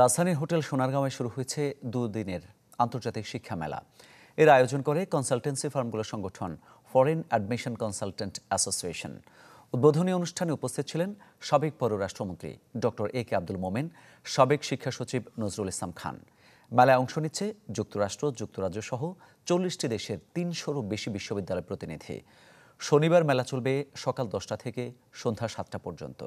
রাজধানীর হোটেল সোনারগাঁওয়ে শুরু হয়েছে দুদিনের আন্তর্জাতিক শিক্ষা মেলা এর আয়োজন করে কনসালটেন্সি ফার্মগুলো সংগঠন ফরেন অ্যাডমিশন কনসালটেন্ট অ্যাসোসিয়েশন উদ্বোধনী অনুষ্ঠানে উপস্থিত ছিলেন সাবেক পররাষ্ট্রমন্ত্রী ডক্টর এ কে আব্দুল মোমেন সাবেক শিক্ষা সচিব নজরুল ইসলাম খান মেলায় অংশ নিচ্ছে যুক্তরাষ্ট্র যুক্তরাজ্য সহ চল্লিশটি দেশের তিনশোরও বেশি বিশ্ববিদ্যালয় প্রতিনিধি শনিবার মেলা চলবে সকাল দশটা থেকে সন্ধ্যা সাতটা পর্যন্ত